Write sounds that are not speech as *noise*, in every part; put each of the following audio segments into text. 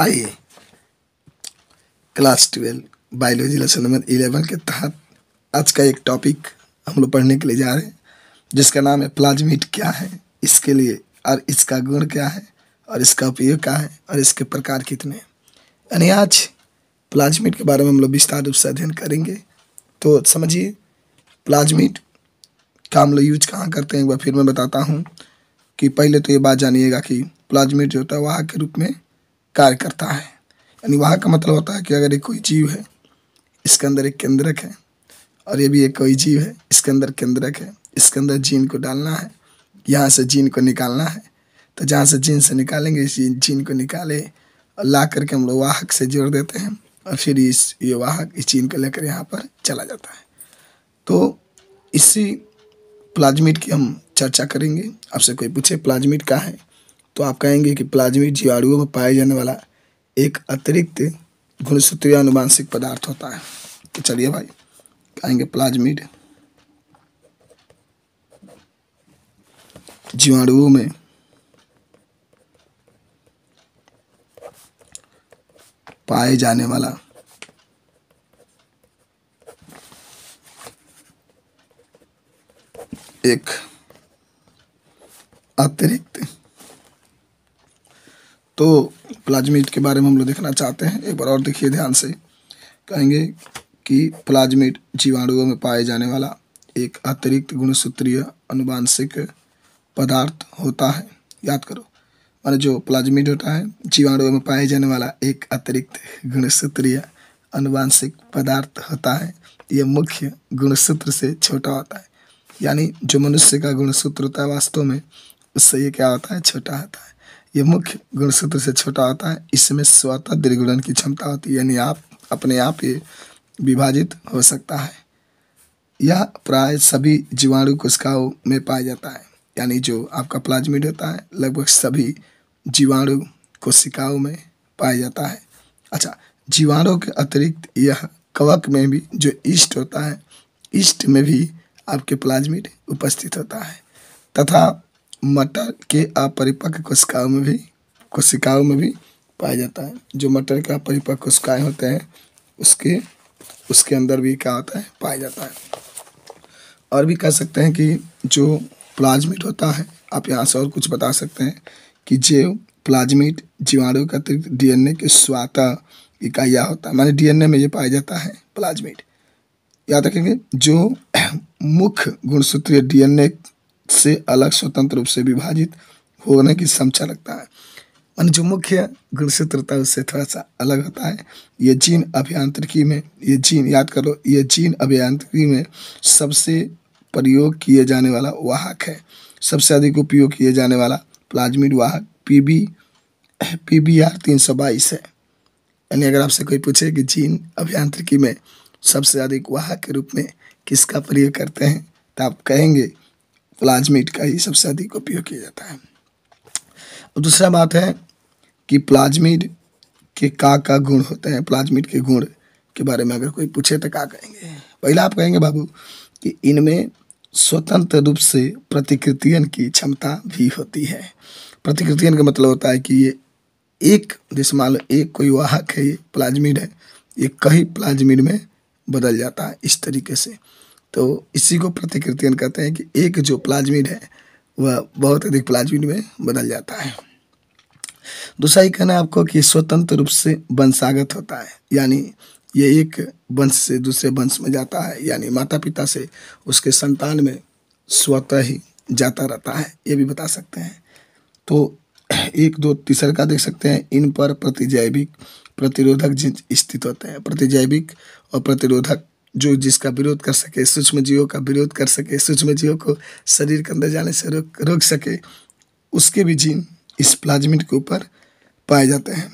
आइए class twelve biology lesson number eleven के तहत आज का एक टॉपिक हम लोग पढ़ने के लिए जा रहे हैं जिसका नाम है प्लाज्मिट क्या है इसके लिए और इसका गुण क्या है और इसका उपयोग क्या है और इसके प्रकार कितने हैं यानी आज प्लाज्मिट के बारे में हम लोग विस्तार रूप से अध्ययन करेंगे तो समझिए प्लाज्मिट का हम लोग यूज कहाँ करते हैं एक बार फिर मैं बताता हूँ कि पहले तो ये बात जानिएगा कि प्लाज्मिट जो होता है वाह के रूप में कार्य करता है यानी वहाँ का मतलब होता है कि अगर एक कोई जीव है इसके अंदर एक केंद्रक है और ये भी एक कोई जीव है इसके अंदर केंद्रक है इसके अंदर जीन को डालना है यहाँ से जीन को निकालना है तो जहाँ से जीन से निकालेंगे जीन जीन को निकाले और ला करके हम लोग वाहक से जोड़ देते हैं और फिर इस ये वाहक इस जीन को लेकर यहाँ पर चला जाता है तो इसी प्लाज्मिट की हम चर्चा करेंगे आपसे कोई पूछे प्लाज्मिट का है तो आप कहेंगे कि प्लाज्मिक जीवाणुओं में पाया जाने वाला एक अतिरिक्त गुणसूत्रीय अनुवांशिक पदार्थ होता है तो चलिए भाई कहेंगे प्लाज्मिक जीवाणुओं में पाए जाने वाला एक अतिरिक्त तो प्लाज्मिट के बारे में हम लोग देखना चाहते हैं एक बार और देखिए ध्यान से कहेंगे कि प्लाज्मिट जीवाणुओं में पाए जाने वाला एक अतिरिक्त गुणसूत्रीय अनुवांशिक पदार्थ होता है याद करो माना जो प्लाज्मिट होता है जीवाणुओं में पाए जाने वाला एक अतिरिक्त गुणसूत्रीय अनुवांशिक पदार्थ होता है यह मुख्य गुणसूत्र से छोटा होता है यानी जो मनुष्य का गुणसूत्र होता है वास्तव में उससे ये क्या होता है छोटा होता है ये मुख्य गुणसूत्र से छोटा होता है इसमें स्वतः द्विगुणन की क्षमता होती है यानी आप अपने आप ये विभाजित हो सकता है यह प्राय सभी जीवाणु कोशिकाओं में पाया जाता है यानी जो आपका प्लाज्मिड होता है लगभग सभी जीवाणु कोशिकाओं में पाया जाता है अच्छा जीवाणु के अतिरिक्त यह कवक में भी जो ईस्ट होता है ईस्ट में भी आपके प्लाज्मिड उपस्थित होता है तथा मटर के अपरिपक्व कोशिकाओं में भी कोशिकाओं में भी पाया जाता है जो मटर के अपरिपक्व कोशिकाएं होते हैं उसके उसके अंदर भी क्या होता है पाया जाता है और भी कह सकते हैं कि जो प्लाज्मिट होता है आप यहाँ से और कुछ बता सकते हैं कि जो प्लाज्मिट जीवाणु का अतिरिक्त डी एन ए के स्वाता इकाइया होता है माने डीएनए में ये पाया जाता है प्लाज्मिट याद रखेंगे जो मुख्य गुणसूत्रीय डीएनए से अलग स्वतंत्र रूप से विभाजित होने की क्षमता रखता है मान जो मुख्य गुणसूत्रता उससे थोड़ा सा अलग होता है ये जीन अभियांत्रिकी में ये जीन याद करो ये जीन अभियांत्रिकी में सबसे प्रयोग किए जाने वाला वाहक है सबसे अधिक उपयोग किए जाने वाला प्लाज्मिड वाहक P B P B R तीन सौ बाईस है यानी अगर आपसे कोई पूछे कि जीन अभियांत्रिकी में सबसे अधिक वाहक के रूप में किसका प्रयोग करते हैं तो आप कहेंगे प्लाज्मिट का ही सबसे अधिक उपयोग किया जाता है और दूसरा बात है कि प्लाज्मिड के का का गुण होते हैं प्लाज्मिड के गुण के बारे में अगर कोई पूछे तो क्या कहेंगे पहला आप कहेंगे बाबू कि इनमें स्वतंत्र रूप से प्रतिकृतियन की क्षमता भी होती है प्रतिकृतियन का मतलब होता है कि ये एक जैसे मान लो एक कोई वाहक है ये प्लाज्मिड है ये कहीं प्लाज्मिड में बदल जाता है इस तरीके से तो इसी को प्रतिकृतियन कहते हैं कि एक जो प्लाज्मिड है वह बहुत अधिक प्लाज्मिड में बदल जाता है दूसरा ये कहना है आपको कि स्वतंत्र रूप से वंशागत होता है यानी ये एक वंश से दूसरे वंश में जाता है यानी माता पिता से उसके संतान में स्वतः ही जाता रहता है ये भी बता सकते हैं तो एक दो तीसरा का देख सकते हैं इन पर प्रतिजैविक प्रतिरोधक स्थित होते हैं प्रतिजैविक और प्रतिरोधक जो जिसका विरोध कर सके सूक्ष्म जीव का विरोध कर सके सूक्ष्म जीवों को शरीर के अंदर जाने से रोक रोक सके उसके भी जीन इस प्लाज्मिड के ऊपर पाए जाते हैं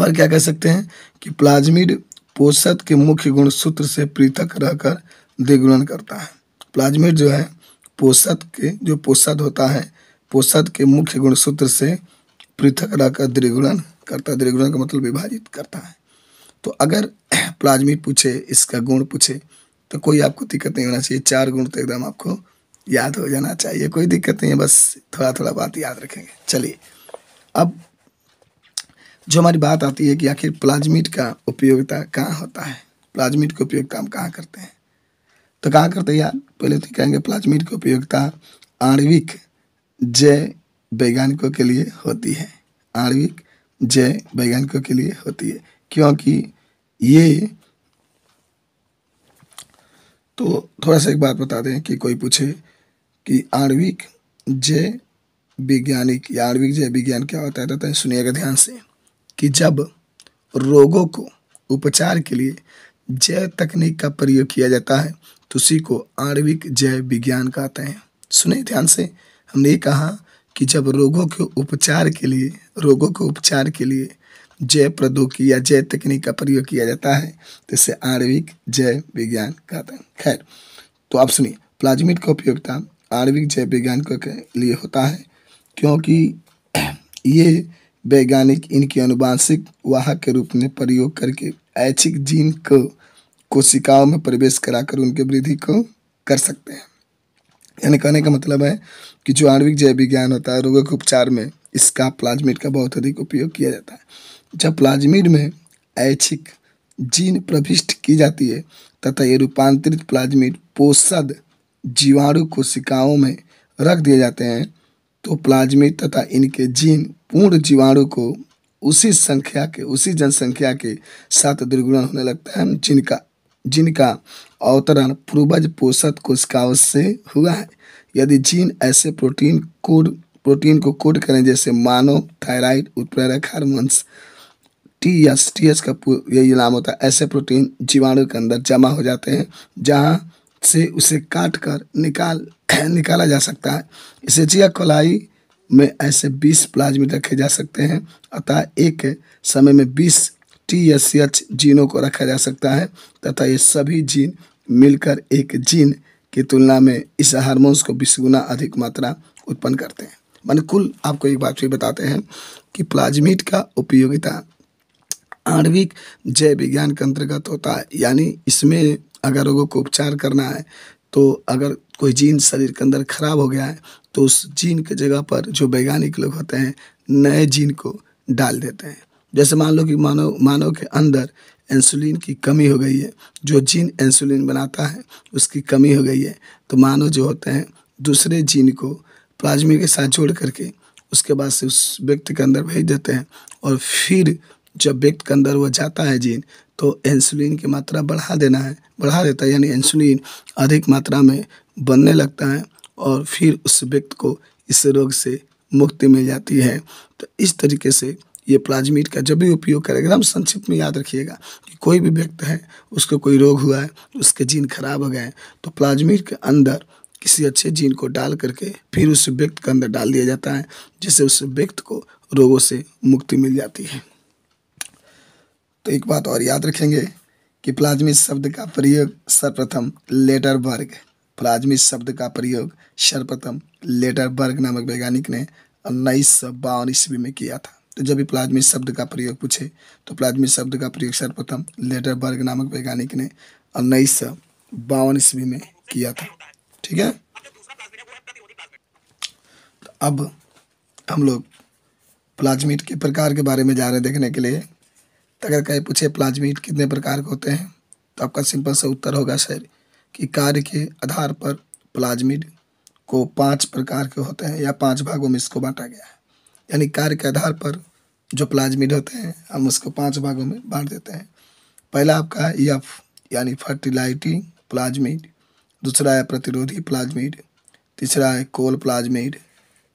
और क्या कह सकते हैं कि प्लाज्मिड पोषक के मुख्य गुण सूत्र से पृथक रहकर द्विगुणन करता है प्लाज्मिड जो है पोषक के जो पोषद होता है पोषद के मुख्य गुण सूत्र से पृथक रहकर द्विगुणन करता है द्विगुणन का मतलब विभाजित करता है तो अगर *clears throat* प्लाज्मिट पूछे इसका गुण पूछे तो कोई आपको दिक्कत नहीं होना चाहिए चार गुण तो एकदम आपको याद हो जाना चाहिए कोई दिक्कत नहीं है बस थोड़ा थोड़ा बात याद रखेंगे चलिए अब जो हमारी बात आती है कि आखिर प्लाज्मिट का उपयोगिता कहाँ होता है प्लाज्मिट की उपयोगिता हम कहाँ करते हैं तो कहाँ करते हैं यार पहले तो कहेंगे प्लाज्मिट की उपयोगिता आणविक जय वैज्ञानिकों के लिए होती है आणविक जय वैज्ञानिकों के लिए होती है क्योंकि ये तो थोड़ा सा एक बात बता दें कि कोई पूछे कि आणविक जय वैज्ञानिक या आणविक जय विज्ञान क्या होता है रहता तो है सुनिएगा ध्यान से कि जब रोगों को उपचार के लिए जय तकनीक का प्रयोग किया जाता है तो उसी को आणविक जैव विज्ञान कहते हैं सुने ध्यान से हमने ये कहा कि जब रोगों के उपचार के लिए रोगों के उपचार के लिए जय प्रौद्योगिकी या जय तकनीक का प्रयोग किया जाता है जैसे तो आणविक जय विज्ञान कहते हैं खैर तो आप सुनिए प्लाज्मिट का उपयोगिता आणविक जय विज्ञान के लिए होता है क्योंकि *clears throat* ये वैज्ञानिक इनके अनुवांशिक वाहक के रूप में प्रयोग करके ऐच्छिक जीन को कोशिकाओं में प्रवेश कराकर उनके वृद्धि को कर सकते हैं यानी कहने का मतलब है कि जो आणविक जैव विज्ञान होता है रोगों के उपचार में इसका प्लाज्मिट का बहुत अधिक उपयोग किया जाता है जब प्लाज्मिड में ऐच्छिक जीन प्रविष्ट की जाती है तथा ये रूपांतरित प्लाज्मिड पोषद जीवाणु कोशिकाओं में रख दिए जाते हैं तो प्लाज्मिड तथा इनके जीन पूर्ण जीवाणु को उसी संख्या के उसी जनसंख्या के साथ दुर्गुणन होने लगता है जिनका जिनका अवतरण पूर्वज पोषक कोशिकाओं से हुआ है यदि जीन ऐसे प्रोटीन कोड प्रोटीन को कोड करें जैसे मानव थायराइड उत्प्रेरक hormones T S T S का यही नाम होता है ऐसे प्रोटीन जीवाणु के अंदर जमा हो जाते हैं जहाँ से उसे काट कर निकाल *clears throat* निकाला जा सकता है इसे जिया कोलाई में ऐसे 20 प्लाज्मिड रखे जा सकते हैं अतः एक समय में 20 टी एस सी एच जीनों को रखा जा सकता है तथा ये सभी जीन मिलकर एक जीन की तुलना में इस हार्मोन्स को बीस गुना अधिक मात्रा उत्पन्न करते हैं मन कुल आपको एक बात फिर बताते हैं कि प्लाज्मिड का उपयोगिता आणविक जैव विज्ञान के अंतर्गत होता है यानी इसमें अगर रोगों को उपचार करना है तो अगर कोई जीन शरीर के अंदर खराब हो गया है तो उस जीन के जगह पर जो वैज्ञानिक लोग होते हैं नए जीन को डाल देते हैं जैसे मान लो कि मानव मानव के अंदर इंसुलिन की कमी हो गई है जो जीन इंसुलिन बनाता है उसकी कमी हो गई है तो मानव जो होते हैं दूसरे जीन को प्लाज्मे के साथ जोड़ करके उसके बाद से उस व्यक्ति के अंदर भेज देते हैं और फिर जब व्यक्ति के अंदर वह जाता है जीन तो इंसुलिन की मात्रा बढ़ा देना है बढ़ा देता है यानी इंसुलिन अधिक मात्रा में बनने लगता है और फिर उस व्यक्ति को इस रोग से मुक्ति मिल जाती है तो इस तरीके से ये प्लाजमीट का जब भी उपयोग करेगा एकदम संक्षिप्त में याद रखिएगा कि कोई भी व्यक्ति है उसको कोई रोग हुआ है उसके जीन खराब हो गए तो प्लाजमीट के अंदर किसी अच्छे जीन को डाल करके फिर उस व्यक्ति के अंदर डाल दिया जाता है जिससे उस व्यक्ति को रोगों से मुक्ति मिल जाती है तो एक बात और याद रखेंगे कि प्लाज्मिस शब्द का प्रयोग सर्वप्रथम लेटर वर्ग प्लाज्मिस शब्द का प्रयोग सर्वप्रथम लेटर वर्ग नामक वैज्ञानिक ने उन्नीस सौ बावन ईस्वी में किया था तो जब भी प्लाज्मिक शब्द का प्रयोग पूछे तो प्लाज्मिक शब्द का प्रयोग सर्वप्रथम लेटर वर्ग नामक वैज्ञानिक ने उन्नीस सौ बावन ईस्वी में किया था ठीक है तो अब हम लोग प्लाज्मिट के प्रकार के बारे में जा रहे हैं देखने के लिए तो अगर कहीं पूछे प्लाज्मिट कितने प्रकार के होते हैं तो आपका सिंपल सा उत्तर होगा सर कि कार्य के आधार पर प्लाज्मिड को पांच प्रकार के होते हैं या पांच भागों में इसको बांटा गया है यानी कार्य के आधार पर जो प्लाज्मिड होते हैं हम उसको पांच भागों में बांट देते हैं पहला आपका है यफ e यानी फर्टिलाइटी प्लाज्मिड दूसरा है प्रतिरोधी प्लाज्मिड तीसरा है कोल प्लाज्मिड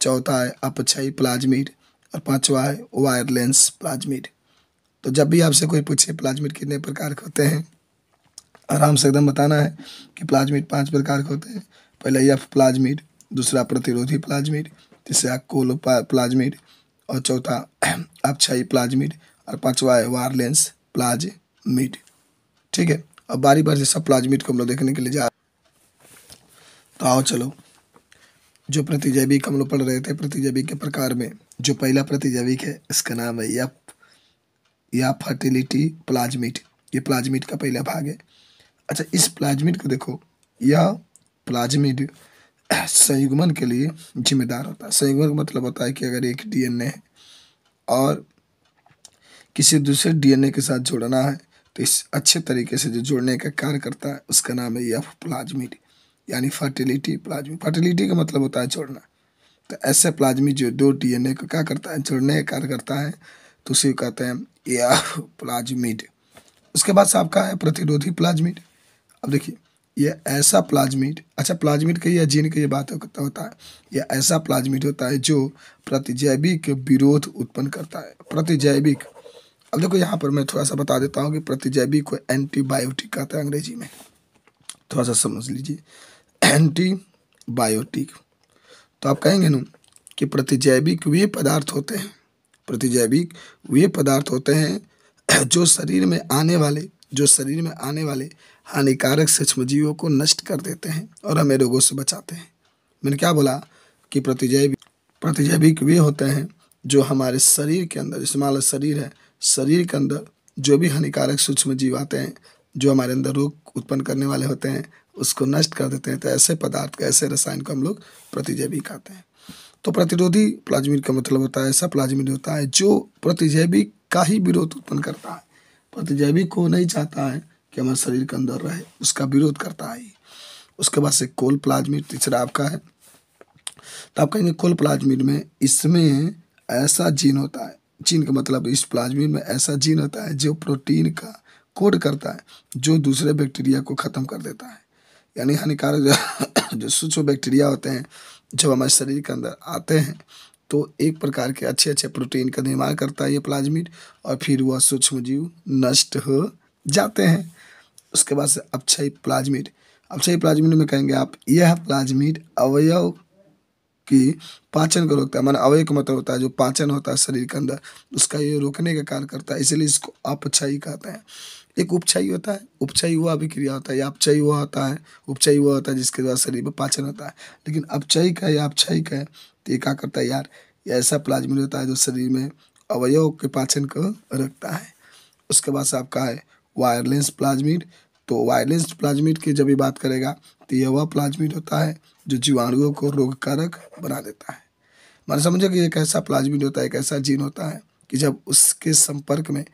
चौथा है अपचयी प्लाज्मिड और पांचवा है वायरलेंस प्लाज्मिड तो जब भी आपसे कोई पूछे प्लाज्मिट कितने प्रकार के होते हैं आराम से एकदम बताना है कि प्लाज्मिट पांच प्रकार के होते हैं पहला यफ प्लाज्मिट दूसरा प्रतिरोधी प्लाज्मिट तीसरा कोलो प्लाज्मिट और चौथा *clears throat* अपछाई प्लाज्मिट और पाँचवा है वारलेंस प्लाज्मिट ठीक है अब बारी बार से सब प्लाज्मिट को हम लोग देखने के लिए जा तो आओ चलो जो प्रतिजैविक हम लोग पढ़ रहे थे प्रतिजैविक के प्रकार में जो पहला प्रतिजैविक है इसका नाम है यफ या फर्टिलिटी प्लाज्मिट ये प्लाज्मिट का पहला भाग है अच्छा इस प्लाज्मिट को देखो यह प्लाज्मिड संयुग्मन के लिए जिम्मेदार होता है संयुग्मन का मतलब होता है कि अगर एक डीएनए है और किसी दूसरे डीएनए के साथ जोड़ना है तो इस अच्छे तरीके से जो जोड़ने का कार्य करता है उसका नाम है यफ प्लाज्मिड यानी फर्टिलिटी प्लाज्मिड फर्टिलिटी का मतलब होता है जोड़ना तो ऐसे प्लाज्मिड जो दो डीएनए को क्या करता है जोड़ने का कार्य करता है तो उसे कहते हैं या प्लाज्मिड उसके बाद साहब का है प्रतिरोधी प्लाज्मिड अब देखिए यह ऐसा प्लाज्मिड अच्छा प्लाज्मिड कही या जीन की ये बात होता है यह ऐसा प्लाज्मिड होता है जो प्रतिजैविक विरोध उत्पन्न करता है प्रतिजैविक अब देखो यहाँ पर मैं थोड़ा सा बता देता हूँ कि प्रतिजैविक को एंटीबायोटिक कहते हैं अंग्रेजी में थोड़ा सा समझ लीजिए एंटीबायोटिक तो आप कहेंगे ना कि प्रतिजैविक वे पदार्थ होते हैं प्रतिजैविक वे पदार्थ होते हैं *clears throat* जो शरीर में आने वाले जो शरीर में आने वाले हानिकारक सूक्ष्म जीवों को नष्ट कर देते हैं और हमें रोगों से बचाते हैं मैंने क्या बोला कि प्रतिजैविक प्रतिजैविक वे होते हैं जो हमारे शरीर के अंदर जैसे शरीर है शरीर के अंदर जो भी हानिकारक सूक्ष्म जीव आते हैं जो हमारे अंदर रोग उत्पन्न करने वाले होते हैं उसको नष्ट कर देते हैं तो ऐसे पदार्थ ऐसे रसायन को हम लोग प्रतिजैविक आते हैं तो प्रतिरोधी प्लाज्मिड का मतलब होता है ऐसा प्लाज्मिड होता है जो प्रतिजैविक का ही विरोध उत्पन्न करता है प्रतिजैविक को नहीं चाहता है कि हमारे शरीर के अंदर रहे उसका विरोध करता है उसके बाद से कोल प्लाज्मिड तीसरा आपका है तो आप कहेंगे कोल प्लाज्मिड में इसमें ऐसा जीन होता है जीन का मतलब इस प्लाज्मिड में ऐसा जीन होता है जो प्रोटीन का कोड करता है जो दूसरे बैक्टीरिया को ख़त्म कर देता है यानी हानिकारक जो सूक्ष्म बैक्टीरिया होते हैं जब हमारे शरीर के अंदर आते हैं तो एक प्रकार के अच्छे अच्छे प्रोटीन का निर्माण करता है ये प्लाज्मिड और फिर वह सूक्ष्म जीव नष्ट हो जाते हैं उसके बाद से अक्षय प्लाज्मिड अक्षय प्लाज्मिड में कहेंगे आप यह प्लाज्मिड अवयव कि पाचन को रोकता है माना अवय का मतलब होता है जो पाचन होता है शरीर के अंदर उसका ये रोकने का कार्य करता है इसीलिए इसको अपचयी कहते हैं एक उपचाई होता है उपचाई हुआ अभिक्रिया होता है या अपचाई हुआ होता है उपचाई हुआ होता है जिसके द्वारा शरीर में पाचन होता है लेकिन अपचाई का या अपचाई का तो ये क्या करता है यार ये ऐसा प्लाज्मिन होता है जो शरीर में अवयव के पाचन को रखता है उसके बाद से आपका है वायरलेंस प्लाज्मिड तो वायरलेंस प्लाज्मिड की जब भी बात करेगा तो यह वह प्लाज्मिड होता है जो जीवाणुओं को रोगकारक बना देता है मैंने समझो कि एक ऐसा प्लाज्मिड होता है एक ऐसा जीन होता है कि जब उसके संपर्क में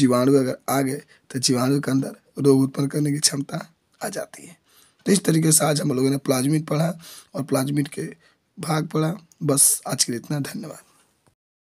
जीवाणु अगर आ गए तो जीवाणु के अंदर रोग उत्पन्न करने की क्षमता आ जाती है तो इस तरीके से आज हम लोगों ने प्लाज्मिड पढ़ा और प्लाज्मिड के भाग पढ़ा बस आज के लिए इतना धन्यवाद